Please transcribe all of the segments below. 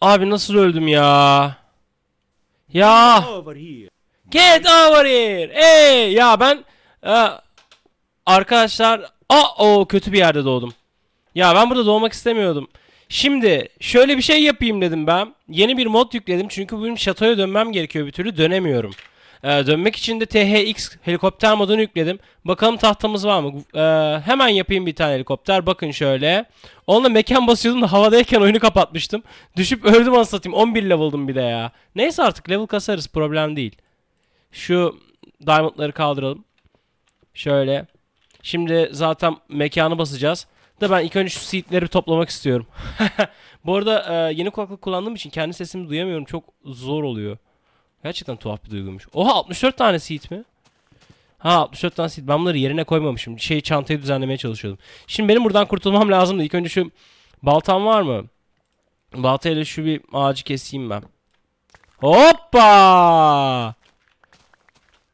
Abi nasıl öldüm ya? Ya. Get over here. Ey ya ben e, arkadaşlar a o kötü bir yerde doğdum. Ya ben burada doğmak istemiyordum. Şimdi şöyle bir şey yapayım dedim ben. Yeni bir mod yükledim çünkü bugün şatoya dönmem gerekiyor bir türlü dönemiyorum. Ee, dönmek için de THX helikopter modunu yükledim. Bakalım tahtamız var mı? Ee, hemen yapayım bir tane helikopter. Bakın şöyle. Onunla mekan basıyordum da havadayken oyunu kapatmıştım. Düşüp öldüm anasatayım. 11 level'dım bir de ya. Neyse artık level kasarız. Problem değil. Şu diamondları kaldıralım. Şöyle. Şimdi zaten mekanı basacağız. Da ben ilk önce şu seedleri toplamak istiyorum. Bu arada e, yeni kulaklık kullandığım için kendi sesimi duyamıyorum. Çok zor oluyor. Gerçekten tuhaf bir duyguymuş. Oha 64 tane seat mi? Ha 64 tane seat. Ben bunları yerine koymamışım. Şey çantayı düzenlemeye çalışıyordum. Şimdi benim buradan kurtulmam lazımdı. İlk önce şu baltam var mı? Baltayla şu bir ağacı keseyim ben. Hoppa!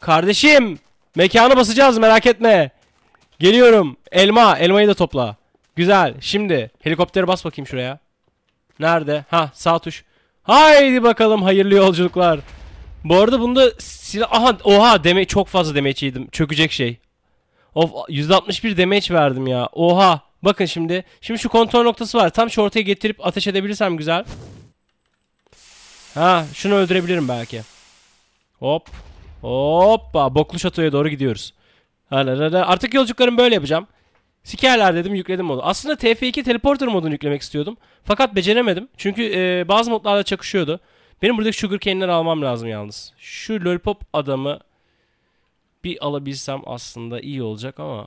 Kardeşim! Mekanı basacağız merak etme. Geliyorum. Elma. Elmayı da topla. Güzel. Şimdi helikopteri bas bakayım şuraya. Nerede? Ha sağ tuş. Haydi bakalım hayırlı yolculuklar. Bu arada bunda silah... Aha oha deme çok fazla damage yedim. Çökecek şey. Of 161 damage verdim ya. Oha. Bakın şimdi. Şimdi şu kontrol noktası var. Tam şu ortaya getirip ateş edebilirsem güzel. Ha şunu öldürebilirim belki. Hop. Hoppa. Boklu şatoya doğru gidiyoruz. Artık yolculuklarımı böyle yapacağım. Sikerler dedim yükledim modu. Aslında TF2 teleporter modunu yüklemek istiyordum. Fakat beceremedim. Çünkü e, bazı modlarda çakışıyordu. Benim buradaki sugar cane'leri almam lazım yalnız. Şu lollipop adamı bir alabilsem aslında iyi olacak ama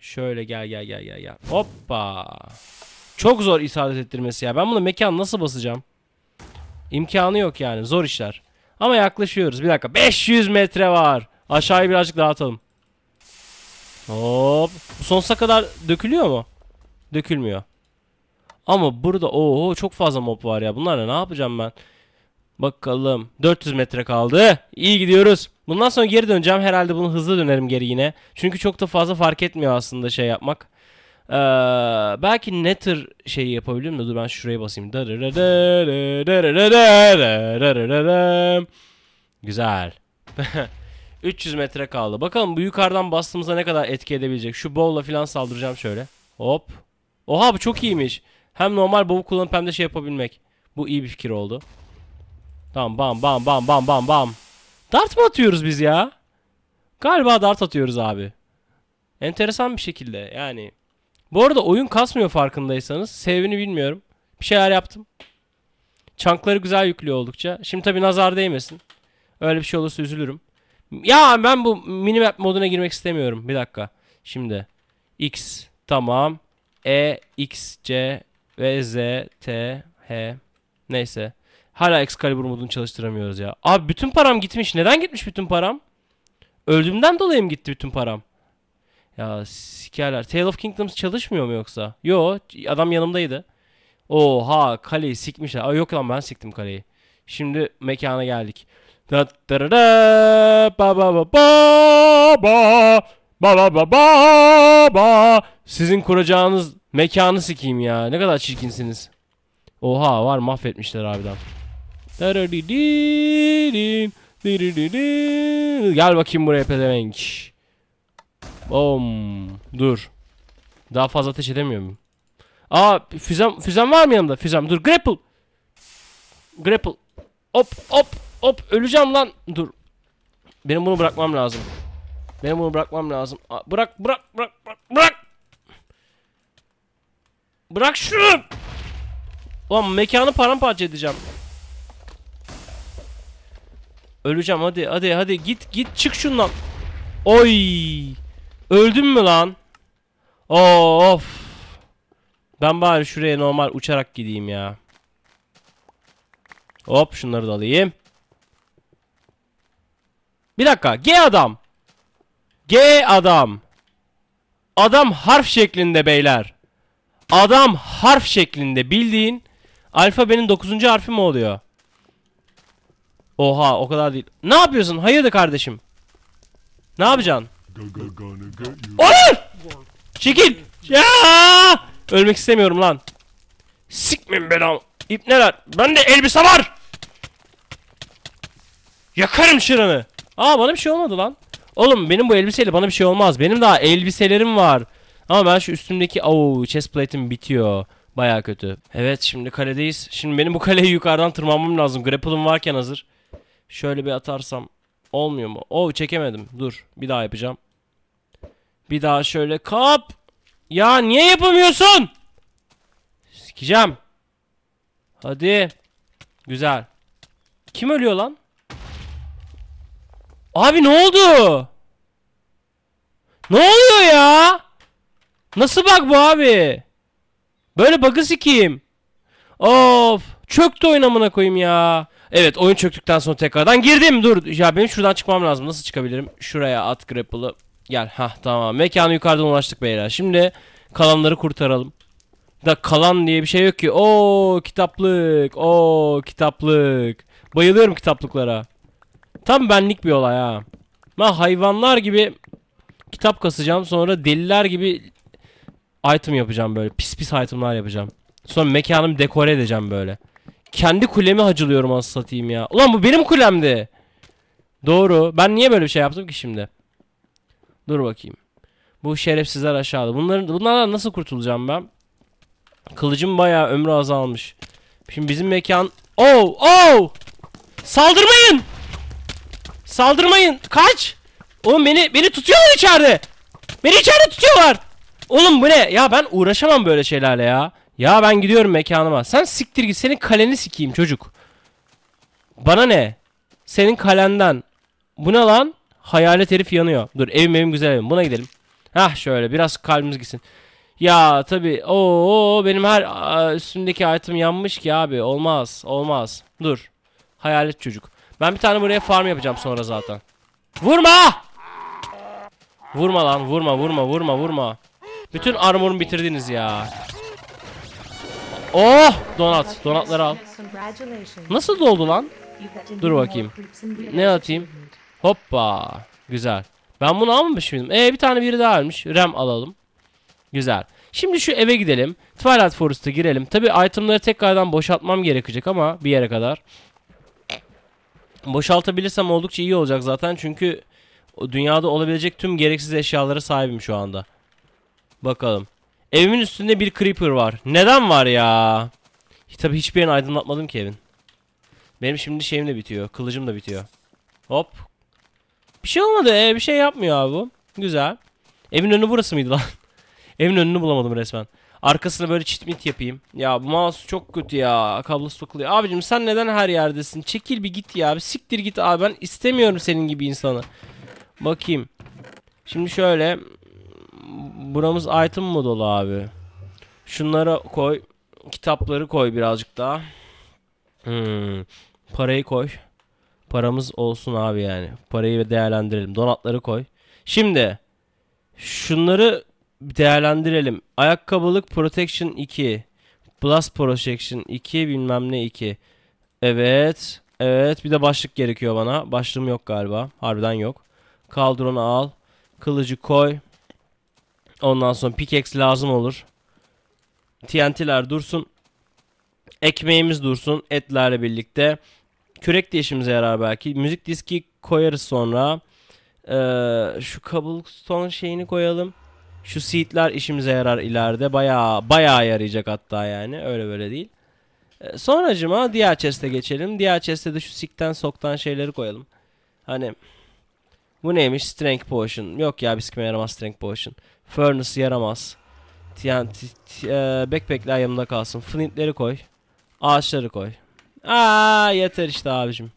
şöyle gel gel gel gel gel. Hoppa. Çok zor isaret ettirmesi ya. Ben bunu mekan nasıl basacağım? İmkanı yok yani. Zor işler. Ama yaklaşıyoruz. Bir dakika. 500 metre var. Aşağıyı birazcık dağıtalım. Hop. Sonsuza kadar dökülüyor mu? Dökülmüyor. Ama burada ooo çok fazla mob var ya. Bunlarla ne yapacağım ben? Bakalım. 400 metre kaldı. İyi gidiyoruz. Bundan sonra geri döneceğim. Herhalde bunu hızlı dönerim geri yine. Çünkü çok da fazla fark etmiyor aslında şey yapmak. Ee, belki Nether şeyi yapabilir mi? Dur ben şuraya basayım. Güzel. 300 metre kaldı. Bakalım bu yukarıdan bastığımıza ne kadar etki edebilecek. Şu bowla falan saldıracağım şöyle. Hop. Oha bu çok iyiymiş. Hem normal bow kullanıp hem de şey yapabilmek. Bu iyi bir fikir oldu. Tamam bam bam bam bam bam bam. Dart mı atıyoruz biz ya? Galiba dart atıyoruz abi. Enteresan bir şekilde yani. Bu arada oyun kasmıyor farkındaysanız. Sevini bilmiyorum. Bir şeyler yaptım. Çankları güzel yüklüyor oldukça. Şimdi tabii nazar değmesin. Öyle bir şey olursa üzülürüm. Ya ben bu minimap moduna girmek istemiyorum. Bir dakika. Şimdi. X. Tamam. E. X. C. V. Z. T. H. Neyse. Hala Excalibur modunu çalıştıramıyoruz ya. Abi bütün param gitmiş. Neden gitmiş bütün param? Öldüğümden dolayı mı gitti bütün param? Ya sikerler. Tale of Kingdoms çalışmıyor mu yoksa? Yo adam yanımdaydı. Oha kaleyi sikmişler. Aa, yok lan ben siktim kaleyi. Şimdi mekana geldik. Da da da ba ba ba ba ba ba ba ba ba ba sizin kuracağınız mekanı sikeyim ya. Ne kadar çirkinsiniz. Oha var mahvetmişler abiden. Gel bakayım buraya pezevenk. Bom. Dur. Daha fazla ateş edemiyor muyum? Aa füzem, füzem var mı yanımda? Füzem dur. Grapple. Grapple. Hop hop hop. Öleceğim lan. Dur. Benim bunu bırakmam lazım. Benim bunu bırakmam lazım. Aa, bırak bırak bırak bırak. Bırak. Bırak şunu. Ulan mekanı paramparça edeceğim. Öleceğim hadi hadi hadi git git çık şundan. Oy. Öldüm mü lan? Of. Ben bari şuraya normal uçarak gideyim ya. Hop şunları da alayım. Bir dakika. G adam. G adam. Adam harf şeklinde beyler. Adam harf şeklinde bildiğin alfabenin 9. harfi mi oluyor? Oha o kadar değil. Ne yapıyorsun? Hayırdır kardeşim? Ne yapacaksın? Olur! Çekil! Ya! Ölmek istemiyorum lan. Sikmin belam. İp neler? Bende elbise var. Yakarım şıranı. Aa bana bir şey olmadı lan. Oğlum benim bu elbiseyle bana bir şey olmaz. Benim daha elbiselerim var. Ama ben şu üstümdeki au chest bitiyor. Baya kötü. Evet şimdi kaledeyiz. Şimdi benim bu kaleyi yukarıdan tırmanmam lazım. Grapple'ım varken hazır. Şöyle bir atarsam olmuyor mu? Oh çekemedim. Dur bir daha yapacağım. Bir daha şöyle kap. Ya niye yapamıyorsun? Sikeceğim. Hadi. Güzel. Kim ölüyor lan? Abi ne oldu? Ne oluyor ya? Nasıl bak bu abi? Böyle bug'ı sikiyim. Of. Çöktü oynamına koyayım ya. Evet oyun çöktükten sonra tekrardan girdim. Dur ya benim şuradan çıkmam lazım. Nasıl çıkabilirim? Şuraya at grapple'ı. Gel ha tamam. Mekanı yukarıdan ulaştık beyler. Şimdi kalanları kurtaralım. Da kalan diye bir şey yok ki. Oo kitaplık. Oo kitaplık. Bayılıyorum kitaplıklara. Tam benlik bir olay ha. Ben hayvanlar gibi kitap kasacağım. Sonra deliler gibi item yapacağım böyle. Pis pis itemlar yapacağım. Sonra mekanımı dekore edeceğim böyle. Kendi kulemi hacılıyorum az satayım ya. Ulan bu benim kulemdi. Doğru. Ben niye böyle bir şey yaptım ki şimdi? Dur bakayım. Bu şerefsizler aşağıda. Bunların, bunlardan nasıl kurtulacağım ben? Kılıcım bayağı ömrü azalmış. Şimdi bizim mekan... Oh! Oh! Saldırmayın! Saldırmayın! Kaç! Oğlum beni beni tutuyorlar içeride. Beni içeride tutuyorlar. Oğlum bu ne? Ya ben uğraşamam böyle şeylerle ya. Ya ben gidiyorum mekanıma. Sen siktir git. Senin kaleni sikeyim çocuk. Bana ne? Senin kalenden. Bu ne lan? Hayalet herif yanıyor. Dur evim evim güzel evim. Buna gidelim. Hah şöyle biraz kalbimiz gitsin. Ya tabi o benim her üstündeki üstümdeki yanmış ki abi. Olmaz olmaz. Dur. Hayalet çocuk. Ben bir tane buraya farm yapacağım sonra zaten. Vurma! Vurma lan vurma vurma vurma vurma. Bütün armorumu bitirdiniz ya. Oh! Donat. Donatları al. Nasıl doldu lan? Dur bakayım. Ne atayım? Hoppa. Güzel. Ben bunu almamış mıydım? Ee bir tane biri daha almış. Rem alalım. Güzel. Şimdi şu eve gidelim. Twilight Forest'a girelim. Tabi itemları tekrardan boşaltmam gerekecek ama bir yere kadar. Boşaltabilirsem oldukça iyi olacak zaten. Çünkü dünyada olabilecek tüm gereksiz eşyalara sahibim şu anda. Bakalım. Evimin üstünde bir creeper var. Neden var ya? Tabi hiçbir yerini aydınlatmadım ki evin. Benim şimdi şeyim de bitiyor. Kılıcım da bitiyor. Hop. Bir şey olmadı. Ee, bir şey yapmıyor abi bu. Güzel. Evin önü burası mıydı lan? evin önünü bulamadım resmen. Arkasına böyle çitmit yapayım. Ya bu mouse çok kötü ya. Kablosu takılıyor. Abicim sen neden her yerdesin? Çekil bir git ya. Bir siktir git abi. Ben istemiyorum senin gibi insanı. Bakayım. Şimdi şöyle buramız item mı dolu abi? Şunlara koy. Kitapları koy birazcık daha. Hmm. Parayı koy. Paramız olsun abi yani. Parayı değerlendirelim. Donatları koy. Şimdi şunları değerlendirelim. Ayakkabılık Protection 2. plus Protection 2 bilmem ne 2. Evet. Evet bir de başlık gerekiyor bana. Başlığım yok galiba. Harbiden yok. Kaldronu al. Kılıcı koy. Ondan sonra pickaxe lazım olur. TNT'ler dursun. Ekmeğimiz dursun etlerle birlikte. Kürek de işimize yarar belki. Müzik diski koyarız sonra. Ee, şu cobblestone şeyini koyalım. Şu seedler işimize yarar ileride. Bayağı bayağı yarayacak hatta yani. Öyle böyle değil. Ee, sonracıma diğer chest'e geçelim. Diğer chest'e de şu sikten soktan şeyleri koyalım. Hani bu neymiş? Strength Potion. Yok ya biz kime yaramaz Strength Potion. Furnace yaramaz. TNT, e, backpack'ler yanımda kalsın. Flint'leri koy. Ağaçları koy. Aa yeter işte abicim.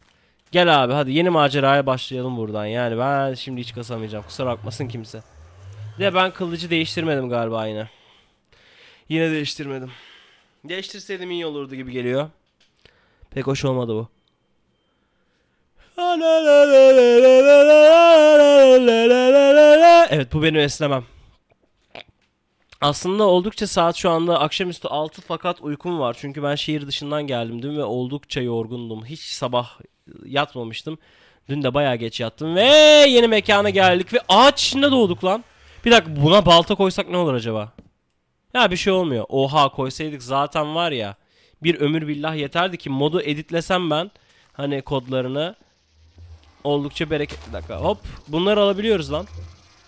Gel abi hadi yeni maceraya başlayalım buradan. Yani ben şimdi hiç kasamayacağım. Kusura bakmasın kimse. De ben kılıcı değiştirmedim galiba yine. Yine değiştirmedim. Değiştirseydim iyi olurdu gibi geliyor. Pek hoş olmadı bu. Evet bu benim esnemem aslında oldukça saat şu anda akşamüstü 6 fakat uykum var. Çünkü ben şehir dışından geldim dün ve oldukça yorgundum. Hiç sabah yatmamıştım. Dün de bayağı geç yattım ve yeni mekana geldik ve ağaç içinde doğduk lan. Bir dakika buna balta koysak ne olur acaba? Ya bir şey olmuyor. Oha koysaydık zaten var ya. Bir ömür billah yeterdi ki modu editlesem ben. Hani kodlarını. Oldukça bereket. dakika hop. Bunları alabiliyoruz lan.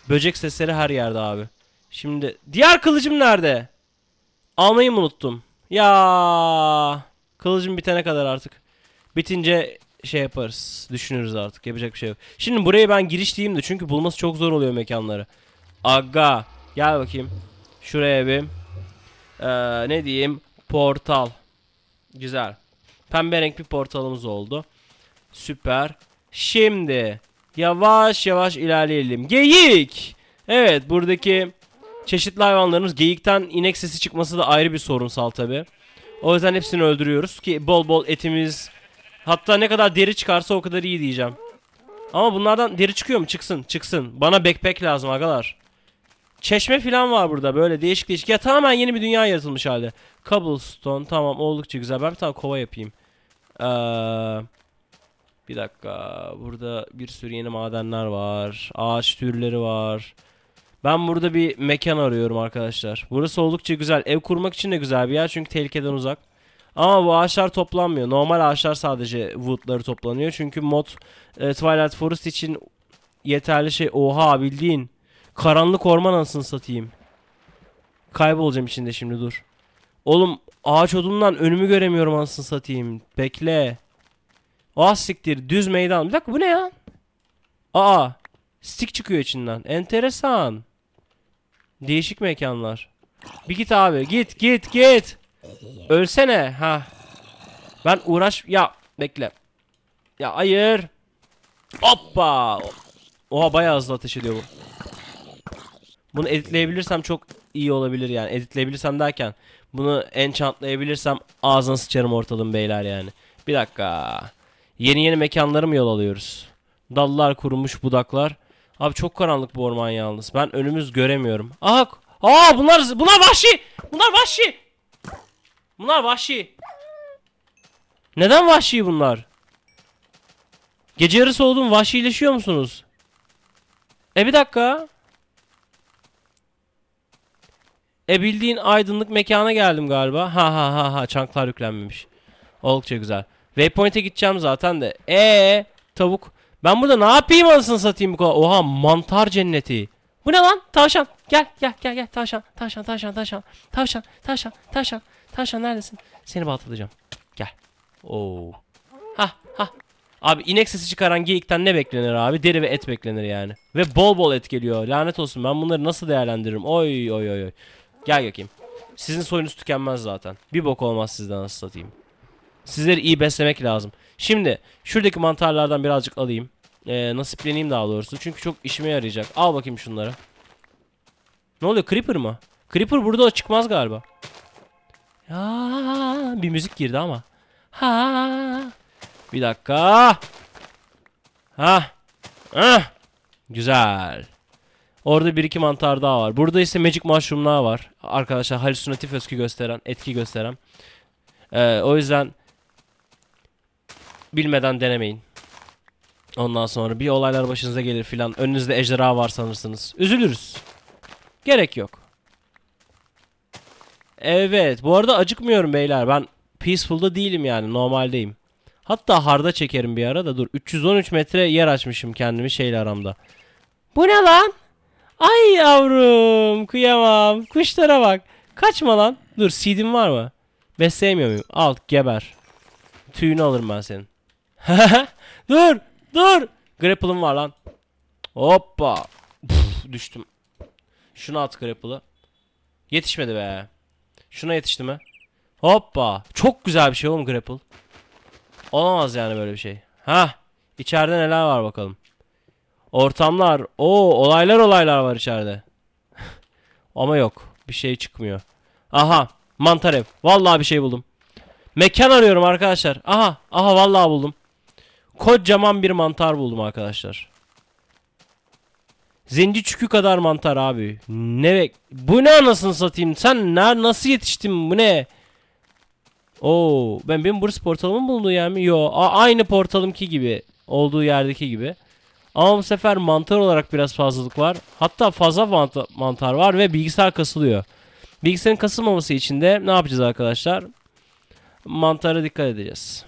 Böcek sesleri her yerde abi. Şimdi diğer kılıcım nerede? Almayı mı unuttum? Ya kılıcım bitene kadar artık. Bitince şey yaparız. Düşünürüz artık. Yapacak bir şey yok. Şimdi buraya ben giriş diyeyim de çünkü bulması çok zor oluyor mekanları. Aga gel bakayım. Şuraya bir ee, ne diyeyim? Portal. Güzel. Pembe renk bir portalımız oldu. Süper. Şimdi yavaş yavaş ilerleyelim. Geyik. Evet buradaki Çeşitli hayvanlarımız geyikten inek sesi çıkması da ayrı bir sorunsal tabi. O yüzden hepsini öldürüyoruz ki bol bol etimiz hatta ne kadar deri çıkarsa o kadar iyi diyeceğim. Ama bunlardan deri çıkıyor mu? Çıksın çıksın. Bana backpack lazım agalar. Çeşme falan var burada böyle değişik değişik. Ya tamamen yeni bir dünya yaratılmış halde. Cobblestone tamam oldukça güzel. Ben bir tane kova yapayım. Ee, bir dakika. Burada bir sürü yeni madenler var. Ağaç türleri var. Ben burada bir mekan arıyorum arkadaşlar. Burası oldukça güzel. Ev kurmak için de güzel bir yer çünkü tehlikeden uzak. Ama bu ağaçlar toplanmıyor. Normal ağaçlar sadece woodları toplanıyor. Çünkü mod e, Twilight Forest için yeterli şey. Oha bildiğin. Karanlık orman anasını satayım. Kaybolacağım içinde şimdi dur. Oğlum ağaç odundan önümü göremiyorum anasını satayım. Bekle. Ah siktir düz meydan. Bir dakika bu ne ya? Aa. Stick çıkıyor içinden. Enteresan. Değişik mekanlar. Bir git abi. Git git git. Ölsene. Ha. Ben uğraş... Ya bekle. Ya hayır. Hoppa. Oha bayağı hızlı ateş ediyor bu. Bunu editleyebilirsem çok iyi olabilir yani. Editleyebilirsem derken bunu enchantlayabilirsem ağzına sıçarım ortalığın beyler yani. Bir dakika. Yeni yeni mekanlara mı yol alıyoruz? Dallar kurumuş budaklar. Abi çok karanlık bu orman yalnız. Ben önümüz göremiyorum. Aha! Aa bunlar bunlar vahşi. Bunlar vahşi. Bunlar vahşi. Neden vahşi bunlar? Gece yarısı oldum vahşileşiyor musunuz? E bir dakika. E bildiğin aydınlık mekana geldim galiba. Ha ha ha ha çanklar yüklenmemiş. Oldukça güzel. Waypoint'e gideceğim zaten de. E tavuk. Ben burada ne yapayım anasını satayım bu kadar. Oha mantar cenneti. Bu ne lan? Tavşan. Gel gel gel gel tavşan. Tavşan tavşan tavşan. Tavşan tavşan tavşan. Tavşan neredesin? Seni baltalayacağım. Gel. Oo. Ha ha. Abi inek sesi çıkaran geyikten ne beklenir abi? Deri ve et beklenir yani. Ve bol bol et geliyor. Lanet olsun ben bunları nasıl değerlendiririm? Oy oy oy oy. Gel bakayım. Sizin soyunuz tükenmez zaten. Bir bok olmaz sizden nasıl satayım. Sizleri iyi beslemek lazım. Şimdi şuradaki mantarlardan birazcık alayım. Ee, nasipleneyim daha doğrusu. Çünkü çok işime yarayacak. Al bakayım şunları. Ne oluyor? Creeper mı? Creeper burada çıkmaz galiba. Ya bir müzik girdi ama. Ha. Bir dakika. Ha. Ha? Güzel. Orada bir iki mantar daha var. Burada ise magic mushroomlar var. Arkadaşlar halüsinatif özgü gösteren, etki gösteren. Ee, o yüzden bilmeden denemeyin. Ondan sonra bir olaylar başınıza gelir filan. Önünüzde ejderha var sanırsınız. Üzülürüz. Gerek yok. Evet. Bu arada acıkmıyorum beyler. Ben peaceful'da değilim yani. Normaldeyim. Hatta harda çekerim bir ara da dur. 313 metre yer açmışım kendimi şeyle aramda. Bu ne lan? Ay yavrum kıyamam. Kuşlara bak. Kaçma lan. Dur seed'in var mı? Besleyemiyor muyum? Al geber. Tüyünü alırım ben senin. dur dur. Grapple'ım var lan. Hoppa. Puf, düştüm. Şunu at grapple'ı. Yetişmedi be. Şuna yetişti mi? Hoppa. Çok güzel bir şey oğlum grapple. Olamaz yani böyle bir şey. Ha, içeride neler var bakalım. Ortamlar. Oo, olaylar olaylar var içeride. Ama yok. Bir şey çıkmıyor. Aha, mantar ev. Vallahi bir şey buldum. Mekan arıyorum arkadaşlar. Aha, aha vallahi buldum. Kocaman bir mantar buldum arkadaşlar. Zenci çükü kadar mantar abi. Ne bek? Bu ne anasını satayım? Sen ne nasıl yetiştin? Bu ne? Oo, ben benim burası portalımın bulunduğu yani Yo, a aynı ki gibi. Olduğu yerdeki gibi. Ama bu sefer mantar olarak biraz fazlalık var. Hatta fazla mant mantar var ve bilgisayar kasılıyor. Bilgisayarın kasılmaması için de ne yapacağız arkadaşlar? Mantara dikkat edeceğiz.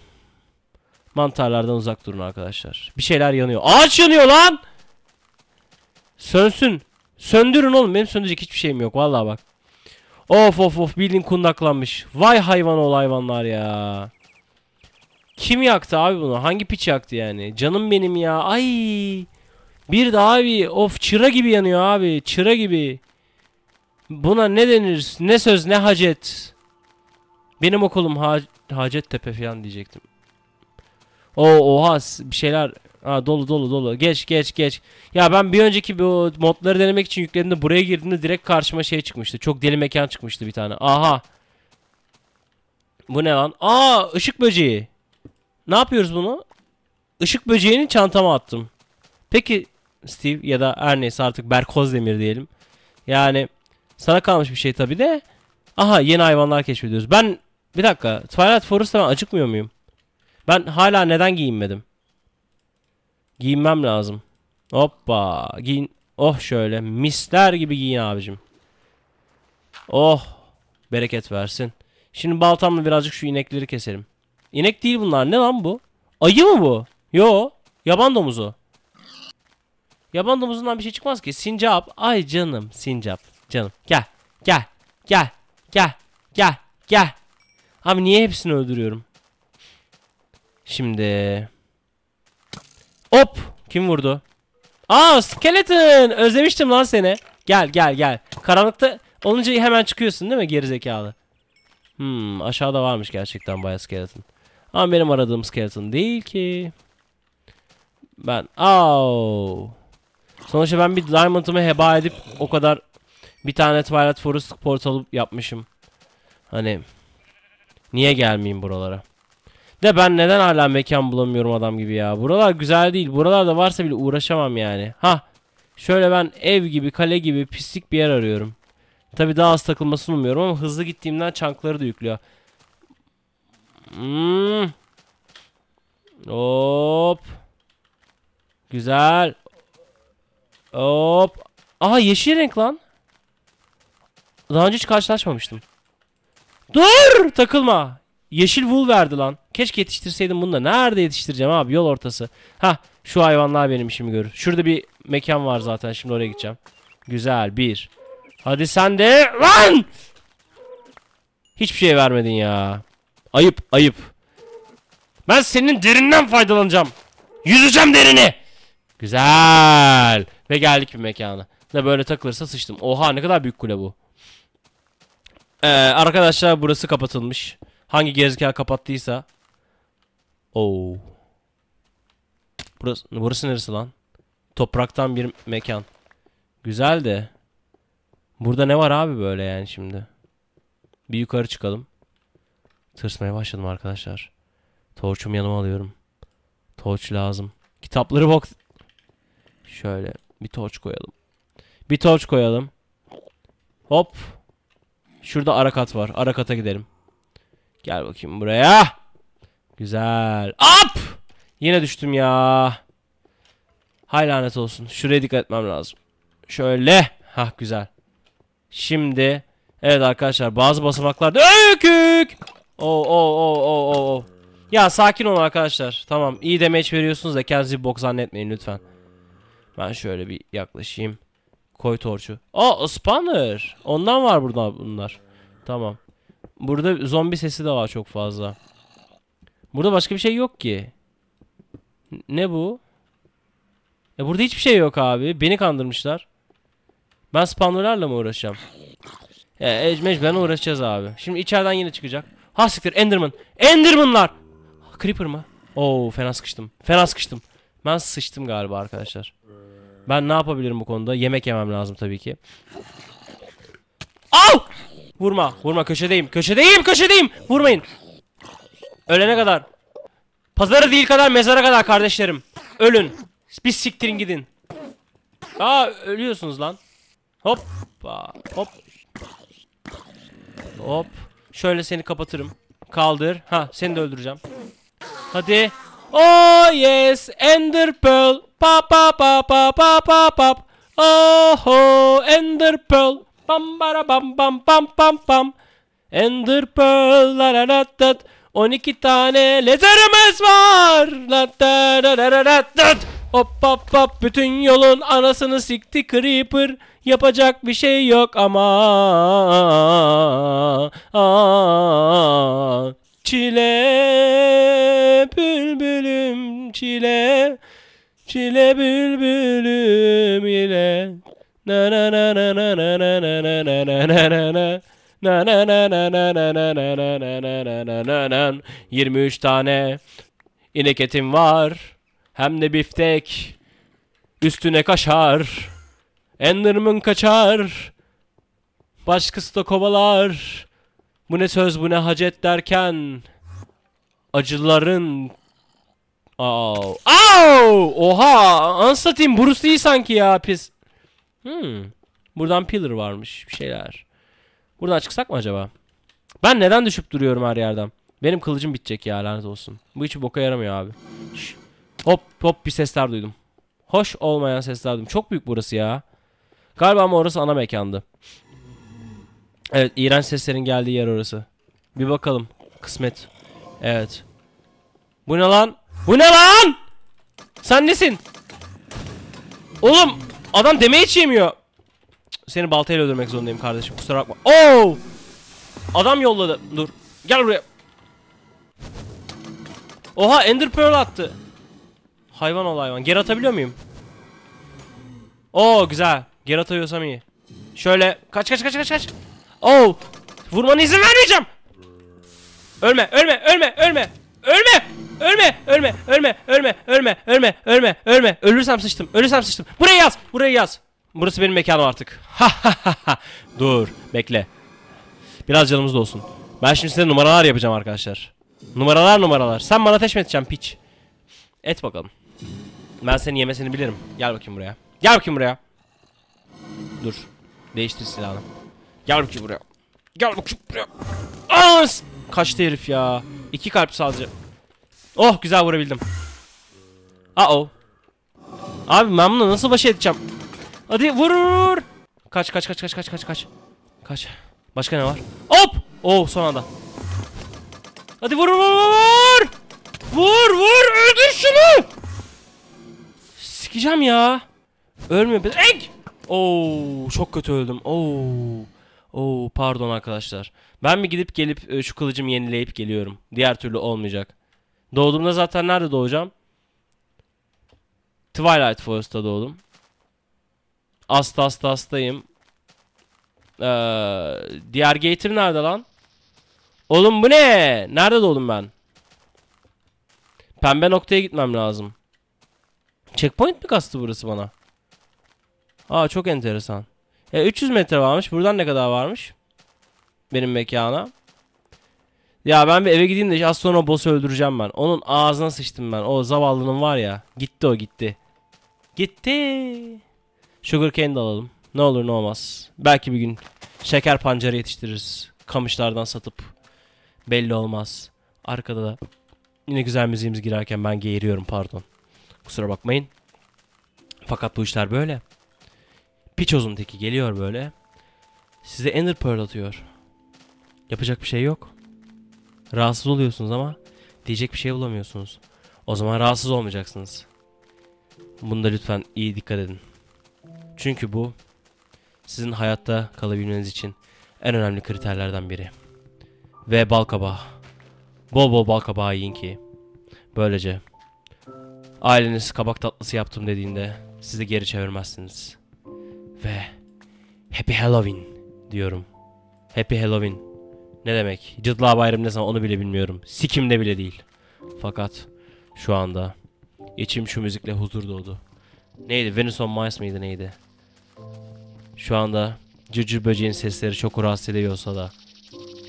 Mantarlardan uzak durun arkadaşlar. Bir şeyler yanıyor. Ağaç yanıyor lan! Sönsün. Söndürün oğlum. Benim söndürecek hiçbir şeyim yok. Vallahi bak. Of of of bildiğin kundaklanmış. Vay hayvan ol hayvanlar ya. Kim yaktı abi bunu? Hangi piç yaktı yani? Canım benim ya. Ay. Bir de abi of çıra gibi yanıyor abi. Çıra gibi. Buna ne denir? Ne söz ne hacet. Benim okulum ha Hacettepe falan diyecektim. O, oha bir şeyler Ha, dolu dolu dolu. Geç geç geç. Ya ben bir önceki bu modları denemek için yüklediğimde buraya girdiğimde direkt karşıma şey çıkmıştı. Çok deli mekan çıkmıştı bir tane. Aha. Bu ne lan? Aa ışık böceği. Ne yapıyoruz bunu? Işık böceğini çantama attım. Peki Steve ya da her neyse artık Berkoz Demir diyelim. Yani sana kalmış bir şey tabi de. Aha yeni hayvanlar keşfediyoruz. Ben bir dakika Twilight Forest'ta ben acıkmıyor muyum? Ben hala neden giyinmedim? Giyinmem lazım. Hoppa. Giyin. Oh şöyle. Misler gibi giyin abicim. Oh. Bereket versin. Şimdi baltamla birazcık şu inekleri keselim. İnek değil bunlar. Ne lan bu? Ayı mı bu? Yo. Yaban domuzu. Yaban domuzundan bir şey çıkmaz ki. Sincap. Ay canım. Sincap. Canım. Gel. Gel. Gel. Gel. Gel. Gel. Abi niye hepsini öldürüyorum? Şimdi. Hop. Kim vurdu? Aa skeleton. Özlemiştim lan seni. Gel gel gel. Karanlıkta olunca hemen çıkıyorsun değil mi gerizekalı? Hmm aşağıda varmış gerçekten bayağı skeleton. Ama benim aradığım skeleton değil ki. Ben. Au. Sonuçta ben bir diamond'ımı heba edip o kadar bir tane Twilight Forest portalı yapmışım. Hani niye gelmeyeyim buralara? De ben neden hala mekan bulamıyorum adam gibi ya. Buralar güzel değil. Buralarda varsa bile uğraşamam yani. Ha. Şöyle ben ev gibi kale gibi pislik bir yer arıyorum. Tabi daha az takılmasını umuyorum ama hızlı gittiğimden çankları da yüklüyor. Hmm. Hop. Güzel. Hop. Aha yeşil renk lan. Daha önce hiç karşılaşmamıştım. Dur takılma. Yeşil wool verdi lan. Keşke yetiştirseydim bunu da. Nerede yetiştireceğim abi yol ortası. Ha şu hayvanlar benim işimi görür. Şurada bir mekan var zaten şimdi oraya gideceğim. Güzel bir. Hadi sen de. Lan! Hiçbir şey vermedin ya. Ayıp ayıp. Ben senin derinden faydalanacağım. Yüzeceğim derini. Güzel. Ve geldik bir mekana. Ne böyle takılırsa sıçtım. Oha ne kadar büyük kule bu. Ee, arkadaşlar burası kapatılmış. Hangi gezgah kapattıysa Oo. Burası, burası neresi lan? Topraktan bir mekan. Güzel de. Burada ne var abi böyle yani şimdi? Bir yukarı çıkalım. Tırsmaya başladım arkadaşlar. Torçumu yanıma alıyorum. Torç lazım. Kitapları bok... Şöyle bir torç koyalım. Bir torç koyalım. Hop. Şurada Arakat var. Arakat'a gidelim. Gel bakayım buraya. Güzel. Up! Yine düştüm ya. Hay lanet olsun. Şuraya dikkat etmem lazım. Şöyle. Hah güzel. Şimdi. Evet arkadaşlar bazı basamaklarda. Ökük! Oo oh, oo oo oo oo. Oh. Ya sakin olun arkadaşlar. Tamam iyi demeç veriyorsunuz da kendinizi bok zannetmeyin lütfen. Ben şöyle bir yaklaşayım. Koy torçu. Aa Spanner. Ondan var burada bunlar. Tamam. Burada zombi sesi de var çok fazla. Burada başka bir şey yok ki. Ne bu? Ya burada hiçbir şey yok abi. Beni kandırmışlar. Ben spawnerlarla mı uğraşacağım? Ya e, ecmec ben uğraşacağız abi. Şimdi içeriden yine çıkacak. Ha siktir Enderman. Enderman'lar. Creeper mı? Oo fena sıkıştım. Fena sıkıştım. Ben sıçtım galiba arkadaşlar. Ben ne yapabilirim bu konuda? Yemek yemem lazım tabii ki. Al! Vurma, vurma köşedeyim. Köşedeyim, köşedeyim. Vurmayın. Ölene kadar. Pazarı değil kadar mezara kadar kardeşlerim. Ölün. Bir siktirin gidin. Aa ölüyorsunuz lan. Hop, Hop. Hop. Şöyle seni kapatırım. Kaldır. Ha seni de öldüreceğim. Hadi. Oh yes. Ender Pearl. Pa pa pa pa pa pa pa. Oh ho. Ender Pearl. Bam bara bam bam bam bam bam. Ender Pearl. La la la la. 12 tane lazerimiz var. Hop hop hop bütün yolun anasını sikti Creeper. Yapacak bir şey yok ama. çile bülbülüm çile. Çile bülbülüm yine. Na na na na na na na na na na na na na 23 tane inek etim var. Hem de biftek. Üstüne kaşar. Enderman kaçar. Başkası da kovalar. Bu ne söz bu ne hacet derken acıların Au. Au! Oha! Anlatayım Bruce Lee sanki ya pis. Hmm. Buradan pillar varmış bir şeyler. Buradan çıksak mı acaba? Ben neden düşüp duruyorum her yerden? Benim kılıcım bitecek ya lanet olsun. Bu hiç boka yaramıyor abi. Şş. Hop hop bir sesler duydum. Hoş olmayan sesler duydum. Çok büyük burası ya. Galiba ama orası ana mekandı. Evet iğrenç seslerin geldiği yer orası. Bir bakalım. Kısmet. Evet. Bu ne lan? Bu ne lan? Sen nesin? Oğlum adam damage yemiyor. Seni baltayla öldürmek zorundayım kardeşim. Kusura bakma. Oo! Oh! Adam yolladı. Dur. Gel buraya. Oha Ender Pearl attı. Hayvan ol hayvan. Geri atabiliyor muyum? Oo güzel. Geri atıyorsam iyi. Şöyle kaç kaç kaç kaç kaç. Oo! Oh! Vurmana izin vermeyeceğim. Ölme, ölme, ölme, ölme. Ölme! Ölme, ölme, ölme, ölme, ölme, ölme, ölme, ölme. Ölürsem sıçtım. Ölürsem sıçtım. Buraya yaz. Buraya yaz. Burası benim mekanım artık. Dur bekle. Biraz canımız da olsun. Ben şimdi size numaralar yapacağım arkadaşlar. Numaralar numaralar. Sen bana ateş mi edeceksin piç? Et bakalım. Ben seni yemesini bilirim. Gel bakayım buraya. Gel bakayım buraya. Dur. Değiştir silahını. Gel bakayım buraya. Gel bakayım buraya. As! Kaçtı herif ya. İki kalp sadece. Oh güzel vurabildim. Uh oh. Abi ben bunu nasıl baş edeceğim? Hadi vur Kaç kaç kaç kaç kaç kaç kaç. Kaç. Başka ne var? Hop! Oh son anda. Hadi vur vur vur. Vur vur öldür şunu. Sikeceğim ya. Ölmüyor. ben. Ek! Oo çok kötü öldüm. Oo. Oo pardon arkadaşlar. Ben bir gidip gelip e, şu kılıcımı yenileyip geliyorum. Diğer türlü olmayacak. Doğduğumda zaten nerede doğacağım? Twilight Forest'ta doğdum. Asta asta astayım. Ee, diğer gate'im nerede lan? Oğlum bu ne? Nerede doğdum ben? Pembe noktaya gitmem lazım. Checkpoint mi kastı burası bana? Aa çok enteresan. E, 300 metre varmış. Buradan ne kadar varmış? Benim mekana. Ya ben bir eve gideyim de az sonra boss'u öldüreceğim ben. Onun ağzına sıçtım ben. O zavallının var ya. Gitti o gitti. Gitti. Sugar cane de alalım. Ne olur ne olmaz. Belki bir gün şeker pancarı yetiştiririz. Kamışlardan satıp. Belli olmaz. Arkada da yine güzel müziğimiz girerken ben geğiriyorum pardon. Kusura bakmayın. Fakat bu işler böyle. uzun teki geliyor böyle. Size Ender Pearl atıyor. Yapacak bir şey yok. Rahatsız oluyorsunuz ama diyecek bir şey bulamıyorsunuz. O zaman rahatsız olmayacaksınız. Bunda lütfen iyi dikkat edin. Çünkü bu sizin hayatta kalabilmeniz için en önemli kriterlerden biri. Ve balkabağı. Bol bol balkabağı yiyin ki böylece aileniz kabak tatlısı yaptım dediğinde sizi geri çevirmezsiniz. Ve Happy Halloween diyorum. Happy Halloween. Ne demek? Cıdla bayram ne zaman onu bile bilmiyorum. Sikimde bile değil. Fakat şu anda içim şu müzikle huzur doğdu. Neydi? Venus on Mars mıydı neydi? Şu anda cırcır böceğin sesleri çok rahatsız ediyorsa da.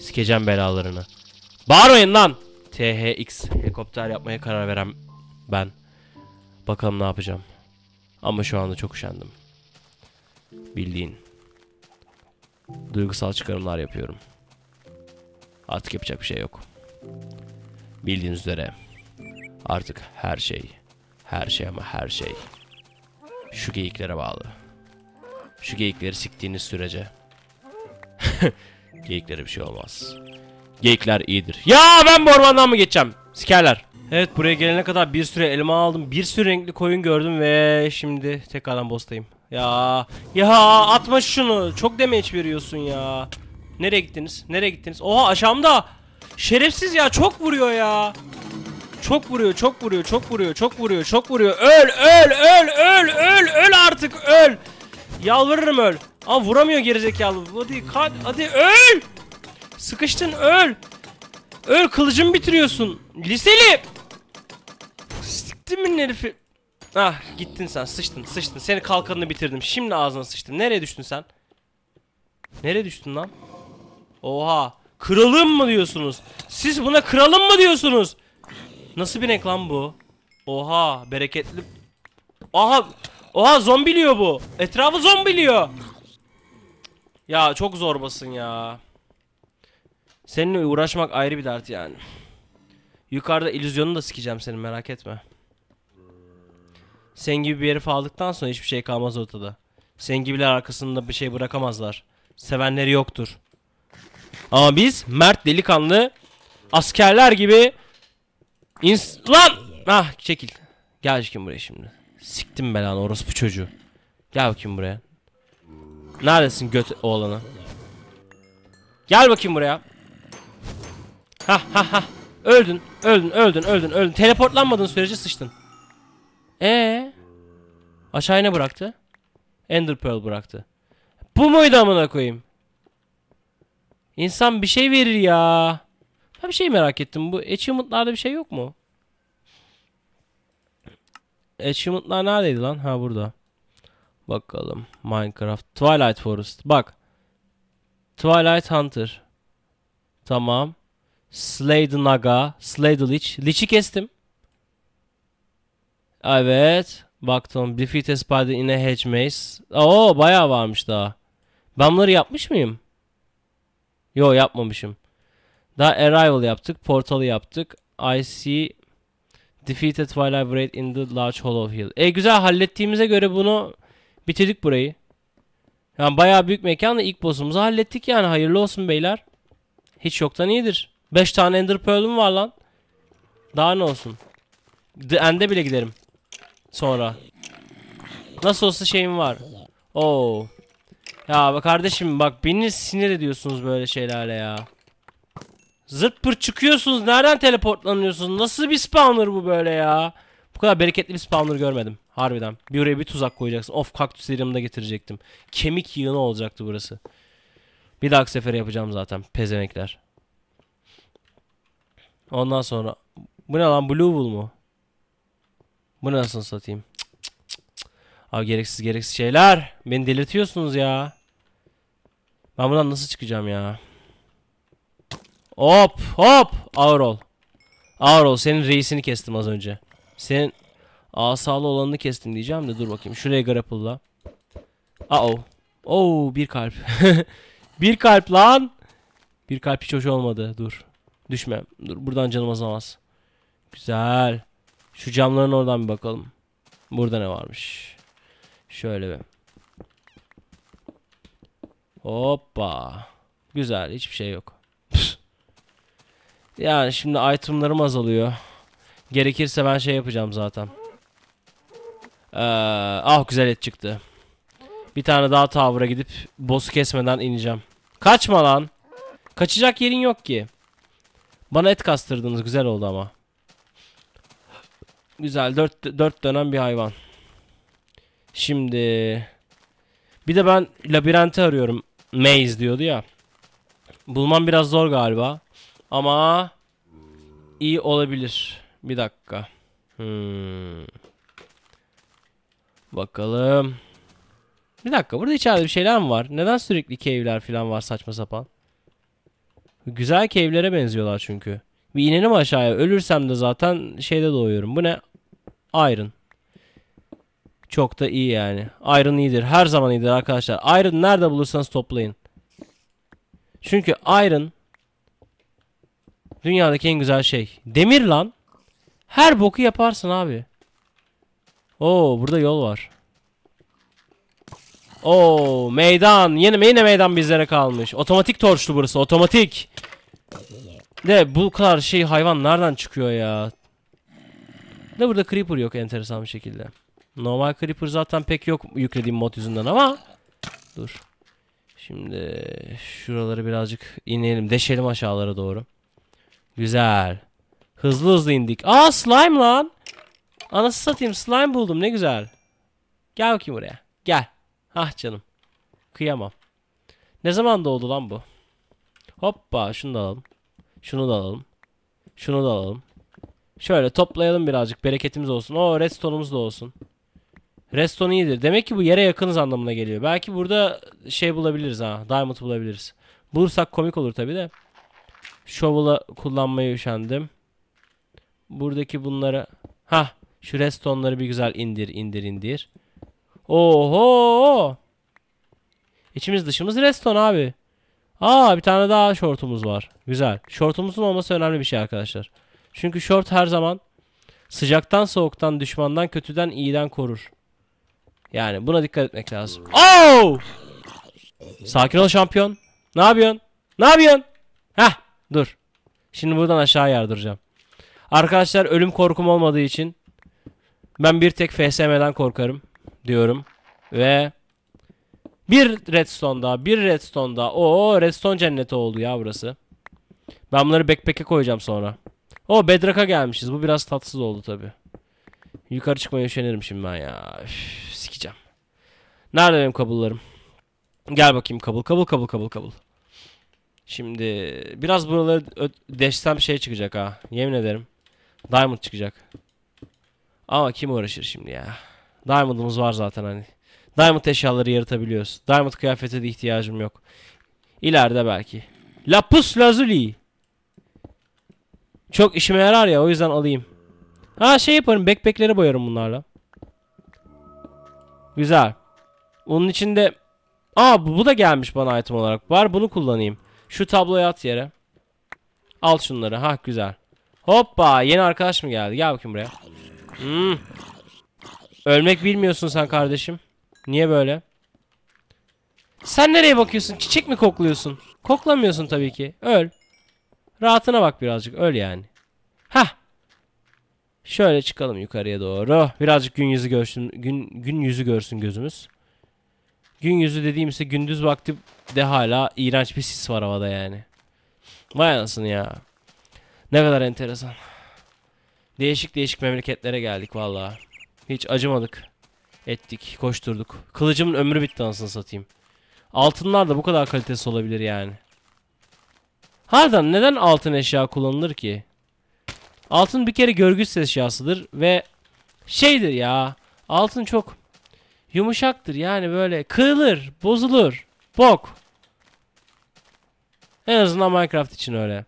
Sikeceğim belalarını. Bağırmayın lan! THX helikopter yapmaya karar veren ben. Bakalım ne yapacağım. Ama şu anda çok üşendim. Bildiğin. Duygusal çıkarımlar yapıyorum. Artık yapacak bir şey yok. Bildiğiniz üzere artık her şey, her şey ama her şey şu geyiklere bağlı. Şu geyikleri siktiğiniz sürece. Geyiklere bir şey olmaz. Geyikler iyidir. Ya ben bu ormandan mı geçeceğim? Sikerler. Evet buraya gelene kadar bir sürü elma aldım. Bir sürü renkli koyun gördüm ve şimdi tekrardan bostayım. Ya ya atma şunu. Çok damage veriyorsun ya. Nereye gittiniz? Nereye gittiniz? Oha aşağımda. Şerefsiz ya çok vuruyor ya. Çok vuruyor, çok vuruyor, çok vuruyor, çok vuruyor, çok vuruyor. Öl, öl, öl, öl, öl, öl artık öl. Yalvarırım öl. Ama vuramıyor gerizekalı. Hadi kaç. Hadi öl. Sıkıştın öl. Öl kılıcımı bitiriyorsun. Liseli. Siktin mi herifi? Ah gittin sen sıçtın sıçtın. Seni kalkanını bitirdim. Şimdi ağzına sıçtım. Nereye düştün sen? Nereye düştün lan? Oha. Kralım mı diyorsunuz? Siz buna kralım mı diyorsunuz? Nasıl bir renk lan bu? Oha bereketli. Aha Oha zombiliyor bu. Etrafı zombiliyor. Ya çok zorbasın ya. Seninle uğraşmak ayrı bir dert yani. Yukarıda illüzyonu da sikeceğim seni merak etme. Sen gibi bir herifi aldıktan sonra hiçbir şey kalmaz ortada. Sen gibiler arkasında bir şey bırakamazlar. Sevenleri yoktur. Ama biz mert delikanlı askerler gibi ins... Lan! Ah çekil. Gel aşkım buraya şimdi. Siktim belanı orospu çocuğu. Gel bakayım buraya. Neredesin göt oğlanı? Gel bakayım buraya. Ha ha ha. Öldün, öldün, öldün, öldün, öldün. Teleportlanmadığın sürece sıçtın. Ee? Aşağıya ne bıraktı? Ender Pearl bıraktı. Bu muydu amına koyayım? İnsan bir şey verir ya. Ben bir şey merak ettim. Bu achievement'larda bir şey yok mu? Achievement'lar neredeydi lan? Ha burada. Bakalım. Minecraft. Twilight Forest. Bak. Twilight Hunter. Tamam. Slay the Naga. Slay the Lich. Lich'i kestim. Evet. Baktım. Defeat a spider in a hedge maze. Oo bayağı varmış daha. Ben bunları yapmış mıyım? Yo yapmamışım. Daha Arrival yaptık. Portal'ı yaptık. I see Defeated while I wait in the large hollow hill. E güzel hallettiğimize göre bunu bitirdik burayı. Yani bayağı büyük mekanla ilk boss'umuzu hallettik yani hayırlı olsun beyler. Hiç yoktan iyidir. 5 tane Ender Pearl'üm var lan. Daha ne olsun. The End'e bile giderim. Sonra. Nasıl olsa şeyim var. Oo. Ya bak kardeşim bak beni sinir ediyorsunuz böyle şeylerle ya. Zırt pırt çıkıyorsunuz. Nereden teleportlanıyorsunuz? Nasıl bir spawner bu böyle ya? Bu kadar bereketli bir spawner görmedim. Harbiden. Bir oraya bir tuzak koyacaksın. Of kaktüs da getirecektim. Kemik yığını olacaktı burası. Bir dahaki sefere yapacağım zaten. pezemekler. Ondan sonra. Bu ne lan? Blue Wool mu? Bu ne nasıl satayım? Abi gereksiz gereksiz şeyler. Beni delirtiyorsunuz ya. Ben buradan nasıl çıkacağım ya? Hop hop. Ağır ol. Ağır ol. Senin reisini kestim az önce. Senin asalı olanını kestim diyeceğim de dur bakayım. Şuraya grapple'la. Aa o, Oo bir kalp. bir kalp lan. Bir kalp hiç hoş olmadı. Dur. Düşme. Dur buradan canım azamaz. Güzel. Şu camların oradan bir bakalım. Burada ne varmış? Şöyle bir. Hoppa. Güzel hiçbir şey yok. Yani şimdi itemlarım azalıyor. Gerekirse ben şey yapacağım zaten. Ee, ah güzel et çıktı. Bir tane daha tavra gidip boss'u kesmeden ineceğim. Kaçma lan. Kaçacak yerin yok ki. Bana et kastırdınız güzel oldu ama. Güzel Dört 4 dönem bir hayvan. Şimdi bir de ben labirenti arıyorum. Maze diyordu ya. Bulmam biraz zor galiba. Ama iyi olabilir. Bir dakika. Hmm. Bakalım. Bir dakika burada içeride bir şeyler mi var? Neden sürekli cave'ler falan var saçma sapan? Güzel cave'lere benziyorlar çünkü. Bir inelim aşağıya. Ölürsem de zaten şeyde doğuyorum. Bu ne? Iron. Çok da iyi yani. Iron iyidir. Her zaman iyidir arkadaşlar. Iron nerede bulursanız toplayın. Çünkü Iron Dünyadaki en güzel şey. Demir lan. Her boku yaparsın abi. Oo burada yol var. Oo meydan. Yine yine meydan bizlere kalmış. Otomatik torçlu burası. Otomatik. De bu kadar şey hayvan nereden çıkıyor ya? De burada creeper yok enteresan bir şekilde. Normal creeper zaten pek yok yüklediğim mod yüzünden ama dur. Şimdi şuraları birazcık inelim, deşelim aşağılara doğru. Güzel. Hızlı hızlı indik. Aa slime lan. Anası satayım slime buldum ne güzel. Gel bakayım buraya. Gel. Ah canım. Kıyamam. Ne zaman doğdu lan bu? Hoppa şunu da alalım. Şunu da alalım. Şunu da alalım. Şöyle toplayalım birazcık bereketimiz olsun. O redstone'umuz da olsun. Redstone iyidir. Demek ki bu yere yakınız anlamına geliyor. Belki burada şey bulabiliriz ha. Diamond bulabiliriz. Bulursak komik olur tabi de. Shovel'ı kullanmayı üşendim. Buradaki bunlara, ha şu restonları bir güzel indir indir indir. Oho! İçimiz dışımız reston abi. Aa bir tane daha şortumuz var. Güzel. Şortumuzun olması önemli bir şey arkadaşlar. Çünkü şort her zaman sıcaktan soğuktan düşmandan kötüden iyiden korur. Yani buna dikkat etmek lazım. Oh! Sakin ol şampiyon. Ne yapıyorsun? Ne yapıyorsun? Hah! Dur. Şimdi buradan aşağı yardıracağım. Arkadaşlar ölüm korkum olmadığı için ben bir tek FSM'den korkarım diyorum. Ve bir redstone daha, bir redstone daha. Oo redstone cenneti oldu ya burası. Ben bunları backpack'e koyacağım sonra. O bedraka gelmişiz. Bu biraz tatsız oldu tabi. Yukarı çıkmaya üşenirim şimdi ben ya. Üf, sikeceğim. Nerede benim kabullarım? Gel bakayım kabul kabul kabul kabul kabul. Şimdi biraz buraları deşsem şey çıkacak ha. Yemin ederim. Diamond çıkacak. Ama kim uğraşır şimdi ya. Diamond'ımız var zaten hani. Diamond eşyaları yaratabiliyoruz. Diamond kıyafete de ihtiyacım yok. İleride belki. Lapus lazuli. Çok işime yarar ya o yüzden alayım. Ha şey yaparım backpackleri boyarım bunlarla. Güzel. Onun içinde... Aa bu da gelmiş bana item olarak. Var bunu kullanayım. Şu tabloyu at yere. Al şunları. Ha güzel. Hoppa yeni arkadaş mı geldi? Gel bakayım buraya. Hmm. Ölmek bilmiyorsun sen kardeşim. Niye böyle? Sen nereye bakıyorsun? Çiçek mi kokluyorsun? Koklamıyorsun tabii ki. Öl. Rahatına bak birazcık. Öl yani. Ha. Şöyle çıkalım yukarıya doğru. Birazcık gün yüzü görsün, gün gün yüzü görsün gözümüz. Gün yüzü dediğimse gündüz vakti de hala iğrenç bir sis var havada yani. Vay anasını ya. Ne kadar enteresan. Değişik değişik memleketlere geldik vallahi. Hiç acımadık. Ettik, koşturduk. Kılıcımın ömrü bitti anasını satayım. Altınlar da bu kadar kalitesi olabilir yani. Harbiden neden altın eşya kullanılır ki? Altın bir kere görgüsüz eşyasıdır ve şeydir ya. Altın çok Yumuşaktır yani böyle kırılır, bozulur. Bok. En azından Minecraft için öyle.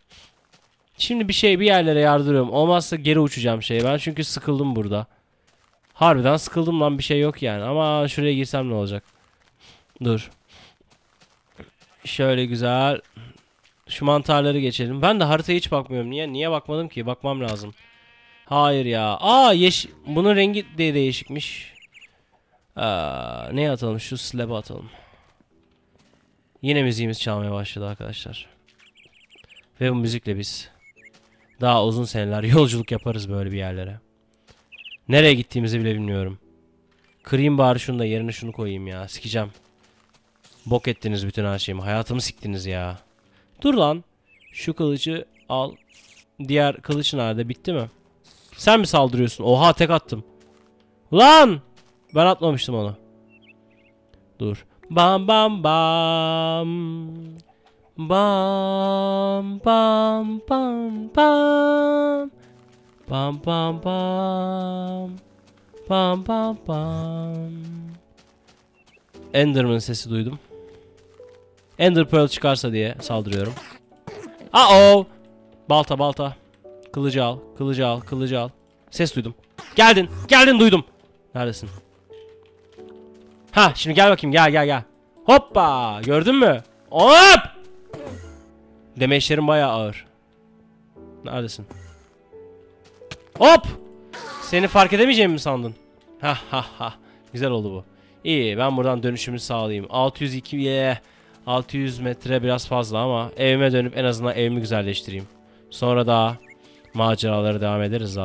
Şimdi bir şey bir yerlere yardırıyorum. Olmazsa geri uçacağım şey ben çünkü sıkıldım burada. Harbiden sıkıldım lan bir şey yok yani. Ama şuraya girsem ne olacak? Dur. Şöyle güzel. Şu mantarları geçelim. Ben de haritaya hiç bakmıyorum. Niye? Niye bakmadım ki? Bakmam lazım. Hayır ya. Aa yeş bunun rengi de değişikmiş ne atalım? Şu slab'ı atalım. Yine müziğimiz çalmaya başladı arkadaşlar. Ve bu müzikle biz daha uzun seneler yolculuk yaparız böyle bir yerlere. Nereye gittiğimizi bile bilmiyorum. Kırayım bari şunu da yerine şunu koyayım ya. Sikeceğim. Bok ettiniz bütün her şeyimi. Hayatımı siktiniz ya. Dur lan. Şu kılıcı al. Diğer kılıç nerede? Bitti mi? Sen mi saldırıyorsun? Oha tek attım. Lan! Ben atmamıştım onu. Dur. Bam bam bam. Bam bam bam bam. Bam bam bam. Bam bam bam. Enderman sesi duydum. Ender Pearl çıkarsa diye saldırıyorum. Aa o. Balta balta. Kılıcı al, kılıcı al, kılıcı al. Ses duydum. Geldin, geldin duydum. Neredesin? Ha şimdi gel bakayım gel gel gel. Hoppa gördün mü? Hop! Demeçlerin bayağı ağır. Neredesin? Hop! Seni fark edemeyeceğimi mi sandın? Ha ha ha. Güzel oldu bu. İyi ben buradan dönüşümü sağlayayım. 602 yeah. 600 metre biraz fazla ama evime dönüp en azından evimi güzelleştireyim. Sonra da maceralara devam ederiz zaten.